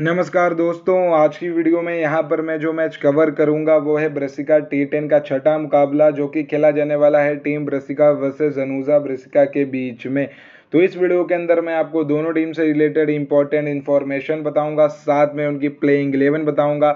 नमस्कार दोस्तों आज की वीडियो में यहाँ पर मैं जो मैच कवर करूँगा वो है ब्रसिका टी टेन का छठा मुकाबला जो कि खेला जाने वाला है टीम ब्रसिका वर्सेज अनुजा ब्रसिका के बीच में तो इस वीडियो के अंदर मैं आपको दोनों टीम से रिलेटेड इंपॉर्टेंट इन्फॉर्मेशन बताऊँगा साथ में उनकी प्लेइंग इलेवन बताऊँगा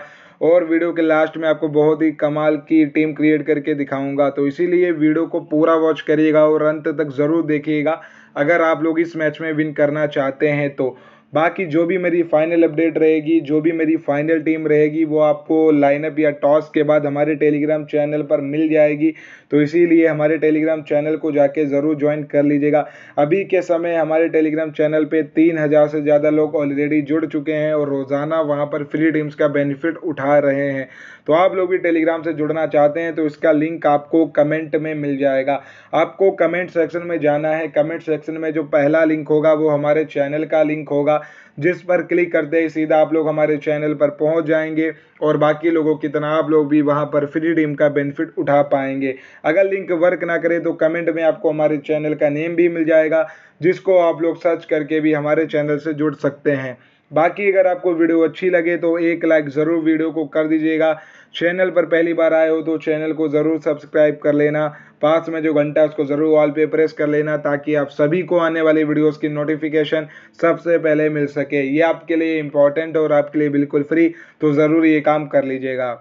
और वीडियो के लास्ट में आपको बहुत ही कमाल की टीम क्रिएट करके दिखाऊंगा तो इसीलिए वीडियो को पूरा वॉच करिएगा और अंत तक ज़रूर देखिएगा अगर आप लोग इस मैच में विन करना चाहते हैं तो बाकी जो भी मेरी फाइनल अपडेट रहेगी जो भी मेरी फाइनल टीम रहेगी वो आपको लाइनअप या टॉस के बाद हमारे टेलीग्राम चैनल पर मिल जाएगी तो इसीलिए हमारे टेलीग्राम चैनल को जाके ज़रूर ज्वाइन कर लीजिएगा अभी के समय हमारे टेलीग्राम चैनल पे तीन हज़ार से ज़्यादा लोग ऑलरेडी जुड़ चुके हैं और रोज़ाना वहाँ पर फ्री टीम्स का बेनिफिट उठा रहे हैं तो आप लोग भी टेलीग्राम से जुड़ना चाहते हैं तो इसका लिंक आपको कमेंट में मिल जाएगा आपको कमेंट सेक्शन में जाना है कमेंट सेक्शन में जो पहला लिंक होगा वो हमारे चैनल का लिंक होगा जिस पर क्लिक करते ही सीधा आप लोग हमारे चैनल पर पहुंच जाएंगे और बाकी लोगों की तरह आप लोग भी वहां पर फ्री टीम का बेनिफिट उठा पाएंगे अगर लिंक वर्क ना करे तो कमेंट में आपको हमारे चैनल का नेम भी मिल जाएगा जिसको आप लोग सर्च करके भी हमारे चैनल से जुड़ सकते हैं बाकी अगर आपको वीडियो अच्छी लगे तो एक लाइक ज़रूर वीडियो को कर दीजिएगा चैनल पर पहली बार आए हो तो चैनल को ज़रूर सब्सक्राइब कर लेना पास में जो घंटा उसको ज़रूर वॉल पे प्रेस कर लेना ताकि आप सभी को आने वाली वीडियोस की नोटिफिकेशन सबसे पहले मिल सके ये आपके लिए इंपॉर्टेंट और आपके लिए बिल्कुल फ्री तो ज़रूर ये काम कर लीजिएगा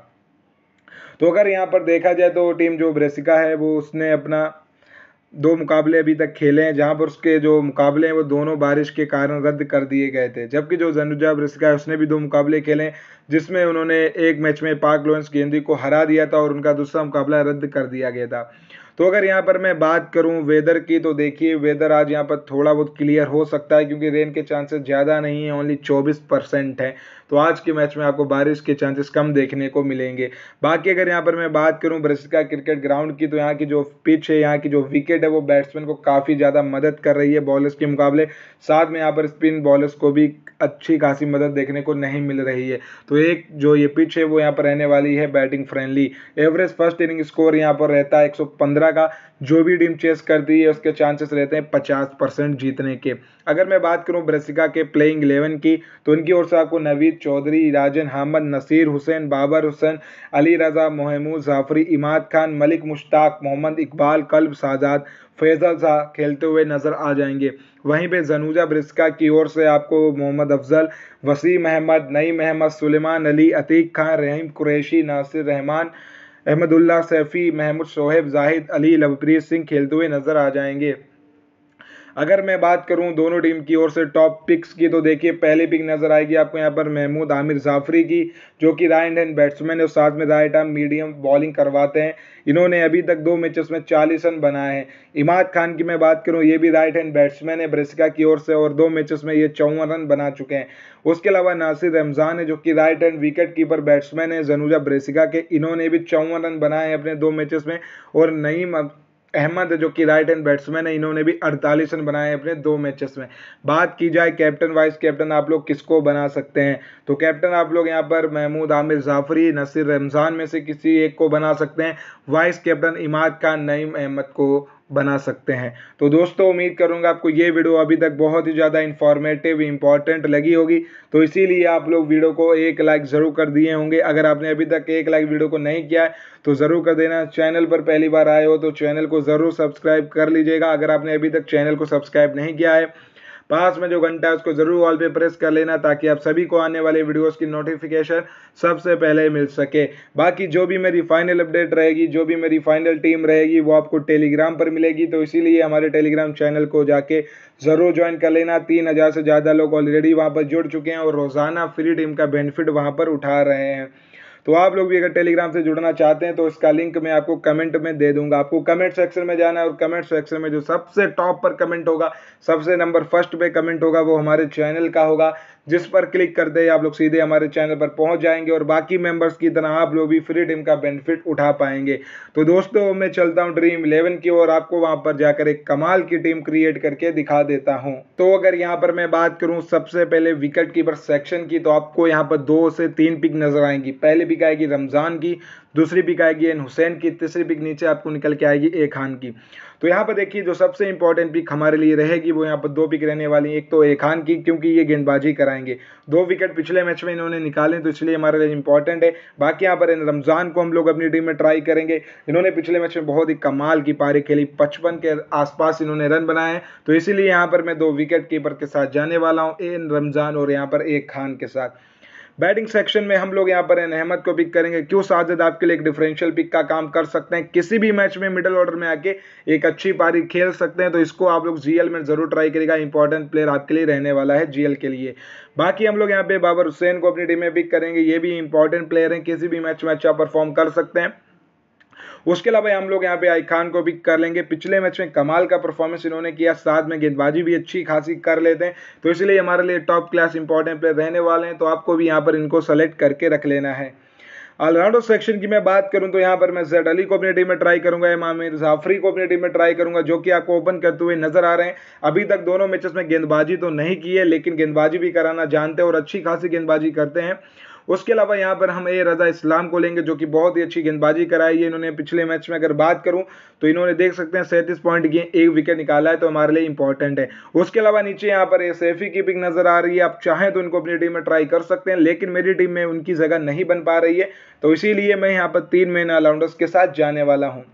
तो अगर यहाँ पर देखा जाए तो टीम जो ब्रेसिका है वो उसने अपना दो मुकाबले अभी तक खेले हैं जहाँ पर उसके जो मुकाबले हैं वो दोनों बारिश के कारण रद्द कर दिए गए थे जबकि जो जनुजा ब्रिस्का है उसने भी दो मुकाबले खेले जिसमें उन्होंने एक मैच में पाक लोन्स गेंदी को हरा दिया था और उनका दूसरा मुकाबला रद्द कर दिया गया था तो अगर यहाँ पर मैं बात करूँ वेदर की तो देखिए वेदर आज यहाँ पर थोड़ा बहुत क्लियर हो सकता है क्योंकि रेन के चांसेस ज़्यादा नहीं है ओनली चौबीस परसेंट है तो आज के मैच में आपको बारिश के चांसेस कम देखने को मिलेंगे बाकी अगर यहाँ पर मैं बात करूँ ब्रसिका क्रिकेट ग्राउंड की तो यहाँ की जो पिच है यहाँ की जो विकेट है वो बैट्समैन को काफ़ी ज़्यादा मदद कर रही है बॉलर्स के मुकाबले साथ में यहाँ पर स्पिन बॉलर्स को भी अच्छी खासी मदद देखने को नहीं मिल रही है तो एक जो ये पिच है वो यहाँ पर रहने वाली है batting friendly average first inning score यहाँ पर रहता है एक बुमराह का जो भी टीम चेस करती है उसके चांसेस रहते हैं पचास परसेंट जीतने के अगर मैं बात करूं ब्रेसिका के प्लेइंग इलेवन की तो उनकी ओर से आपको नवीद चौधरी राजन हमद नसीर हुसैन बाबर हुसैन अली रजा महमूद जाफरी इमाद खान मलिक मुश्ताक मोहम्मद इकबाल कल्ब साजाद फैजल शाह खेलते हुए नज़र आ जाएंगे वहीं पे जनूजा ब्रिस्का की ओर से आपको मोहम्मद अफजल वसीम अहमद नईम अहमद सुलेमान अली अतीक खान रहीम कुरैशी नासिर रहमान अहमदुल्ला सैफी महमूद शोहेब जाहिद अली लवप्रीत सिंह खेलते हुए नजर आ जाएंगे अगर मैं बात करूं दोनों टीम की ओर से टॉप पिक्स की तो देखिए पहली पिक नज़र आएगी आपको यहाँ पर महमूद आमिर जाफरी की जो कि राइट हैंड बैट्समैन है और साथ में राइट आर्म मीडियम बॉलिंग करवाते हैं इन्होंने अभी तक दो मैचेस में चालीस रन बनाए हैं इमाद खान की मैं बात करूँ ये भी राइट हैंड बैट्समैन है ब्रेसिका की ओर से और दो मैचेस में ये चौवन रन बना चुके हैं उसके अलावा नासिर रमज़ान है जो कि right hand wicket keeper batsman है जनुजा ब्रेसिका के इन्होंने भी चौवन रन बनाए हैं अपने दो मैचेस में और नईम अहमद जो कि राइट हैंड बैट्समैन है इन्होंने भी 48 रन बनाए अपने दो मैचेस में बात की जाए कैप्टन वाइस कैप्टन आप लोग किसको बना सकते हैं तो कैप्टन आप लोग यहाँ पर महमूद आमिर जाफरी नसीर रमज़ान में से किसी एक को बना सकते हैं वाइस कैप्टन इमाद खान नईम अहमद को बना सकते हैं तो दोस्तों उम्मीद करूंगा आपको ये वीडियो अभी तक बहुत ही ज़्यादा इन्फॉर्मेटिव इंपॉर्टेंट लगी होगी तो इसीलिए आप लोग वीडियो को एक लाइक ज़रूर कर दिए होंगे अगर आपने अभी तक एक लाइक वीडियो को नहीं किया है तो ज़रूर कर देना चैनल पर पहली बार आए हो तो चैनल को ज़रूर सब्सक्राइब कर लीजिएगा अगर आपने अभी तक चैनल को सब्सक्राइब नहीं किया है पास में जो घंटा है उसको जरूर ऑल पे प्रेस कर लेना ताकि आप सभी को आने वाले वीडियोस की नोटिफिकेशन सबसे पहले मिल सके बाकी जो भी मेरी फाइनल अपडेट रहेगी जो भी मेरी फाइनल टीम रहेगी वो आपको टेलीग्राम पर मिलेगी तो इसीलिए हमारे टेलीग्राम चैनल को जाके ज़रूर ज्वाइन कर लेना तीन हज़ार से ज़्यादा लोग ऑलरेडी वहाँ पर जुड़ चुके हैं और रोज़ाना फ्री टीम का बेनिफिट वहाँ पर उठा रहे हैं तो आप लोग भी अगर टेलीग्राम से जुड़ना चाहते हैं तो इसका लिंक मैं आपको कमेंट में दे दूंगा आपको कमेंट सेक्शन में जाना है और कमेंट सेक्शन में जो सबसे टॉप पर कमेंट होगा सबसे नंबर फर्स्ट पे कमेंट होगा वो हमारे चैनल का होगा जिस पर क्लिक करते दे आप लोग सीधे हमारे चैनल पर पहुंच जाएंगे और बाकी मेंबर्स की तरह आप लोग भी फ्री टीम का बेनिफिट उठा पाएंगे तो दोस्तों मैं चलता हूं ड्रीम इलेवन की और आपको वहां पर जाकर एक कमाल की टीम क्रिएट करके दिखा देता हूं तो अगर यहां पर मैं बात करूं सबसे पहले विकेट कीपर सेक्शन की तो आपको यहाँ पर दो से तीन पिक नजर आएंगी पहले पिक आएगी रमज़ान की दूसरी पिक आएगी एन हुसैन की तीसरी पिक नीचे आपको निकल के आएगी ए खान की तो यहाँ पर देखिए जो सबसे इंपॉर्टेंट पिक हमारे लिए रहेगी वो यहाँ पर दो पिक रहने वाली एक तो ए खान की क्योंकि ये गेंदबाजी कराएंगे जाएंगे दो विकेट पिछले मैच में इन्होंने निकाले तो इसलिए हमारे लिए इंपॉर्टेंट है बाकी यहाँ पर रमज़ान को हम लोग अपनी टीम में ट्राई करेंगे इन्होंने पिछले मैच में बहुत ही कमाल की पारी खेली पचपन के आसपास इन्होंने रन बनाए तो इसीलिए यहाँ पर मैं दो विकेट कीपर के साथ जाने वाला हूँ एन रमज़ान और यहाँ पर एक खान के साथ बैटिंग सेक्शन में हम लोग यहाँ पर एन अहमद को पिक करेंगे क्यों साजिद आपके लिए एक डिफरेंशियल पिक का काम कर सकते हैं किसी भी मैच में मिडल ऑर्डर में आके एक अच्छी पारी खेल सकते हैं तो इसको आप लोग जीएल में जरूर ट्राई करेगा इंपॉर्टेंट प्लेयर आपके लिए रहने वाला है जीएल के लिए बाकी हम लोग यहाँ पे बाबर हुसैन को अपनी टीम में पिक करेंगे ये भी इंपॉर्टेंट प्लेयर हैं किसी भी मैच में अच्छा परफॉर्म कर सकते हैं उसके अलावा हम लोग यहाँ पे आई खान को भी कर लेंगे पिछले मैच में कमाल का परफॉर्मेंस इन्होंने किया साथ में गेंदबाजी भी अच्छी खासी कर लेते हैं तो इसलिए हमारे लिए टॉप क्लास इंपॉर्टेंट प्लेयर रहने वाले हैं तो आपको भी यहाँ पर इनको सेलेक्ट करके रख लेना है ऑलराउंडर सेक्शन की मैं बात करूं तो यहां पर मैं जैड अली को अपनी टीम में ट्राई करूंगा इमाम मीर जाफरी को अपनी टीम में ट्राई करूंगा जो कि आपको ओपन करते हुए नजर आ रहे हैं अभी तक दोनों मैचेस में गेंदबाजी तो नहीं की है लेकिन गेंदबाजी भी कराना जानते हैं और अच्छी खासी गेंदबाजी करते हैं उसके अलावा यहाँ पर हम ए रज़ा इस्लाम को लेंगे जो कि बहुत ही अच्छी गेंदबाजी कराई है इन्होंने पिछले मैच में अगर बात करूँ तो इन्होंने देख सकते हैं सैंतीस पॉइंट एक विकेट निकाला है तो हमारे लिए इंपॉर्टेंट है उसके अलावा नीचे यहाँ पर ए सेफी कीपिंग नज़र आ रही है आप चाहें तो उनको अपनी टीम में ट्राई कर सकते हैं लेकिन मेरी टीम में उनकी जगह नहीं बन पा रही है तो इसीलिए मैं यहाँ पर तीन मेन ऑलराउंडर्स के साथ जाने वाला हूँ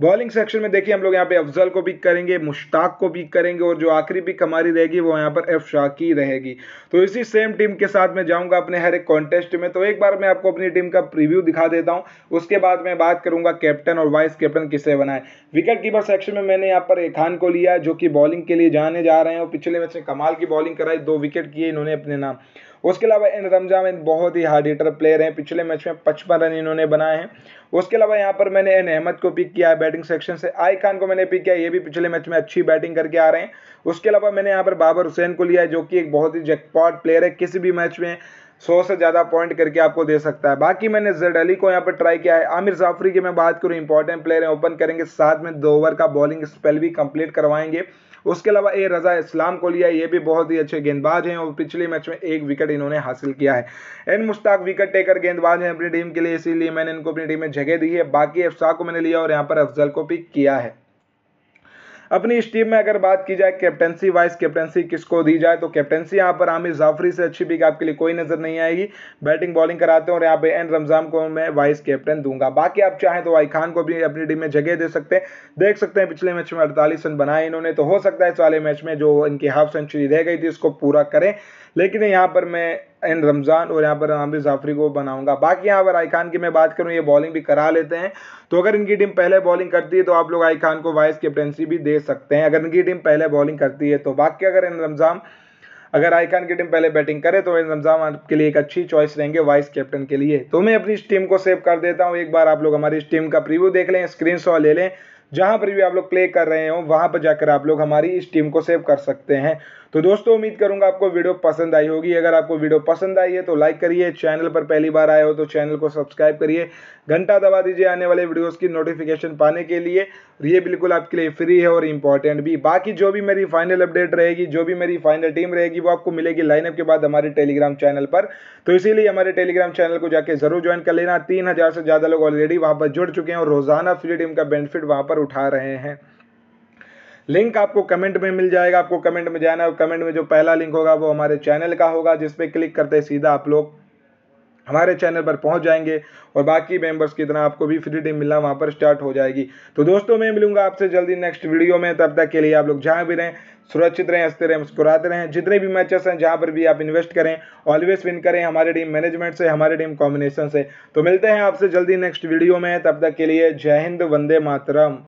बॉलिंग सेक्शन में देखिए हम लोग यहाँ पे अफजल को पिक करेंगे मुश्ताक को पिक करेंगे और जो आखिरी पिक हमारी रहेगी वो यहाँ पर एफ शाह की रहेगी तो इसी सेम टीम के साथ मैं जाऊँगा अपने हर एक कॉन्टेस्ट में तो एक बार मैं आपको अपनी टीम का प्रीव्यू दिखा देता हूँ उसके बाद मैं बात करूँगा कैप्टन और वाइस कैप्टन किसे बनाए विकेट कीपर सेक्शन में मैंने यहाँ पर खान को लिया जो कि बॉलिंग के लिए जाने जा रहे हैं और पिछले मैच में कमाल की बॉलिंग कराई दो विकेट किए इन्होंने अपने नाम उसके अलावा इन रमजान बहुत ही हार्ड हिटर प्लेयर हैं पिछले मैच में पचपन रन इन्होंने बनाए हैं उसके अलावा यहाँ पर मैंने एन अहमद को पिक किया है बैटिंग सेक्शन से आई खान को मैंने पिक किया ये भी पिछले मैच में अच्छी बैटिंग करके आ रहे हैं उसके अलावा मैंने यहाँ पर बाबर हुसैन को लिया है जो कि एक बहुत ही जैकपॉट प्लेयर है किसी भी मैच में सौ से ज़्यादा पॉइंट करके आपको दे सकता है बाकी मैंने जेड अली को यहाँ पर ट्राई किया है आमिर जाफरी की मैं बात करूँ इंपॉर्टेंट प्लेयर है ओपन करेंगे साथ में दो ओवर का बॉलिंग स्पेल भी कंप्लीट करवाएंगे उसके अलावा ए रज़ा इस्लाम को लिया ये भी बहुत ही अच्छे गेंदबाज हैं और पिछले मैच में एक विकेट इन्होंने हासिल किया है एन मुश्ताक विकेट टेकर गेंदबाज हैं अपनी टीम के लिए इसीलिए मैंने इनको अपनी टीम में जगह दी है बाकी अफसा को मैंने लिया और यहाँ पर अफजल को पिक किया है अपनी इस टीम में अगर बात की जाए कैप्टनसी वाइस कैप्टनसी किसको दी जाए तो कैप्टनसी यहाँ पर आमिर जाफरी से अच्छी पिक आपके लिए कोई नजर नहीं आएगी बैटिंग बॉलिंग कराते हैं और यहाँ पे एन रमजान को मैं वाइस कैप्टन दूंगा बाकी आप चाहें तो वाई खान को भी अपनी टीम में जगह दे सकते हैं देख सकते हैं पिछले मैच में अड़तालीस रन बनाए इन्होंने तो हो सकता है इस वाले मैच में जो इनकी हाफ सेंचुरी रह गई थी उसको पूरा करें लेकिन यहाँ पर मैं एन रमज़ान और यहाँ पर आमिर जाफरी को बनाऊंगा बाकी यहाँ पर आई खान की मैं बात करूँ ये बॉलिंग भी करा लेते हैं तो अगर इनकी टीम पहले बॉलिंग करती है तो आप लोग आई खान को वाइस कैप्टनसी भी दे सकते हैं अगर इनकी टीम पहले बॉलिंग करती है तो बाकी अगर इन रमज़ान अगर आई खान की टीम पहले बैटिंग करे तो इन रमज़ान आपके लिए एक अच्छी चॉइस रहेंगे वाइस कैप्टन के लिए तो मैं अपनी इस टीम को सेव कर देता हूँ एक बार आप लोग हमारी इस टीम का प्रिव्यू देख लें स्क्रीन ले लें जहाँ पर भी आप लोग प्ले कर रहे हो वहाँ पर जाकर आप लोग हमारी इस टीम को सेव कर सकते हैं तो दोस्तों उम्मीद करूंगा आपको वीडियो पसंद आई होगी अगर आपको वीडियो पसंद आई है तो लाइक करिए चैनल पर पहली बार आए हो तो चैनल को सब्सक्राइब करिए घंटा दबा दीजिए आने वाले वीडियोस की नोटिफिकेशन पाने के लिए ये बिल्कुल आपके लिए फ्री है और इंपॉर्टेंट भी बाकी जो भी मेरी फाइनल अपडेट रहेगी जो भी मेरी फाइनल टीम रहेगी वो आपको मिलेगी लाइनअप के बाद हमारे टेलीग्राम चैनल पर तो इसीलिए हमारे टेलीग्राम चैनल को जाके जरूर ज्वाइन कर लेना तीन से ज़्यादा लोग ऑलरेडी वहाँ पर जुड़ चुके हैं और रोजाना फ्री टीम का बेनिफिट वहाँ पर उठा रहे हैं लिंक आपको कमेंट में मिल जाएगा आपको कमेंट में जाना है कमेंट में जो पहला लिंक होगा वो हमारे चैनल का होगा जिसपे क्लिक करते सीधा आप लोग हमारे चैनल पर पहुंच जाएंगे और बाकी मेंबर्स की तरह आपको भी फ्री टीम मिलना वहां पर स्टार्ट हो जाएगी तो दोस्तों मैं मिलूंगा आपसे जल्दी नेक्स्ट वीडियो में तब तक के लिए आप लोग जहां भी रहें सुरक्षित रहें हंसते रहें मुस्कुराते रहें जितने भी मैचेस हैं जहां पर भी आप इन्वेस्ट करें ऑलवेज विन करें हमारे टीम मैनेजमेंट से हमारे टीम कॉम्बिनेशन से तो मिलते हैं आपसे जल्दी नेक्स्ट वीडियो में तब तक के लिए जय हिंद वंदे मातरम